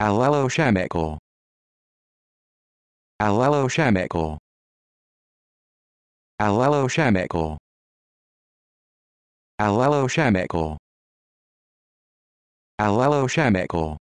Allelochemical. Allelo Allelochemical. Allelo Allelochemical.